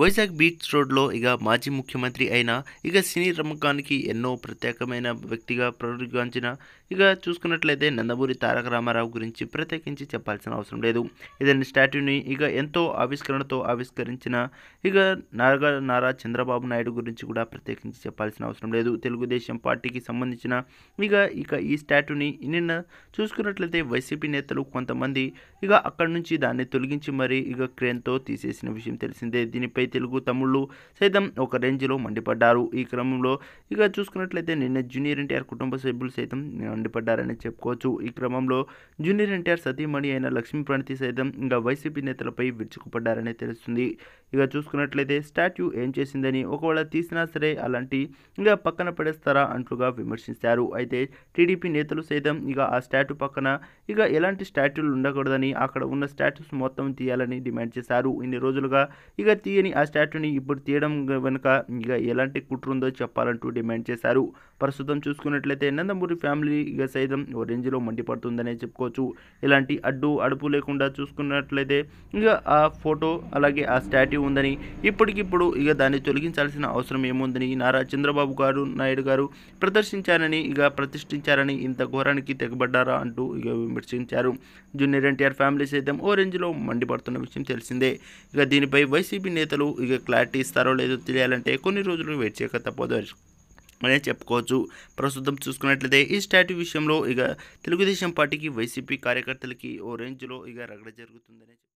Vizag beach రోడ్లో ఇక మాజీ ముఖ్యమంత్రి అయిన ఇక సినీ రమ్మకానికి ఎన్నో ప్రత్యేకమైన వ్యక్తిగా ప్రతిగాంచిన ఇక చూసుకున్నట్లయితే నందమూరి తారక రామారావు గురించి ప్రత్యేకించి చెప్పాల్సిన అవసరం లేదు ఇతని స్టాట్యూని ఇక ఎంతో ఆవిష్కరణతో ఆవిష్కరించిన ఇక నారా నారా చంద్రబాబు నాయుడు గురించి కూడా ప్రత్యేకించి చెప్పాల్సిన అవసరం లేదు తెలుగుదేశం పార్టీకి సంబంధించిన ఇక ఇక ఈ స్టాట్యూని నిన్న చూసుకున్నట్లయితే వైసీపీ నేతలు కొంతమంది ఇక అక్కడి నుంచి దాన్ని తొలగించి మరీ ఇక క్రేన్తో తీసేసిన విషయం తెలిసిందే దీనిపై ఘటనపై తెలుగు తమిళ్లు సైతం ఒక రేంజ్లో మండిపడ్డారు ఈ క్రమంలో ఇక చూసుకున్నట్లయితే నిన్న జూనియర్ ఎన్టీఆర్ కుటుంబ సభ్యులు సైతం మండిపడ్డారని చెప్పుకోవచ్చు ఈ క్రమంలో జూనియర్ ఎన్టీఆర్ సతీమణి అయిన లక్ష్మీ ప్రణతి సైతం ఇంకా వైసీపీ నేతలపై విరుచుకుపడ్డారని తెలుస్తుంది ఇక చూసుకున్నట్లయితే స్టాట్యూ ఏం చేసిందని ఒకవేళ తీసినా సరే అలాంటి ఇంకా పక్కన పడేస్తారా అంటూగా విమర్శించారు అయితే టీడీపీ నేతలు సైతం ఇక ఆ స్టాట్యూ పక్కన ఇక ఎలాంటి స్టాట్యూలు ఉండకూడదని అక్కడ ఉన్న స్టాట్యూస్ మొత్తం తీయాలని డిమాండ్ చేశారు ఇన్ని రోజులుగా ఇక తీయని ఆ స్టాట్యూని ఇప్పుడు తీయడం వెనుక ఇక ఎలాంటి కుట్ర ఉందో చెప్పాలంటూ డిమాండ్ చేశారు ప్రస్తుతం చూసుకున్నట్లయితే నందమూరి ఫ్యామిలీ ఇక సైతం ఓ రేంజ్లో మండిపడుతుందనే చెప్పుకోవచ్చు ఇలాంటి అడ్డు అడుపు లేకుండా చూసుకున్నట్లయితే ఇక ఆ ఫోటో అలాగే ఆ స్టాట్యూ ఉందని ఇప్పటికిప్పుడు ఇక దాన్ని తొలగించాల్సిన అవసరం ఏముందని నారా చంద్రబాబు గారు నాయుడు గారు ప్రదర్శించారని ఇక ప్రతిష్ఠించారని ఇంత ఘోరానికి తెగబడ్డారా అంటూ ఇక విమర్శించారు జూనియర్ ఎన్టీఆర్ ఫ్యామిలీ సైతం ఓ రేంజ్లో మండిపడుతున్న విషయం తెలిసిందే ఇక దీనిపై వైసీపీ నేతలు ఇస్తారు ఇక క్లారిటీ ఇస్తారో లేదో తెలియాలంటే కొన్ని రోజులు వెయిట్ చేయక తప్పదు అనే చెప్పుకోవచ్చు ప్రస్తుతం చూసుకున్నట్లయితే ఈ స్టాట్యూ విషయంలో ఇక తెలుగుదేశం పార్టీకి వైసీపీ కార్యకర్తలకి ఓ రేంజ్లో ఇక రగడ జరుగుతుందనే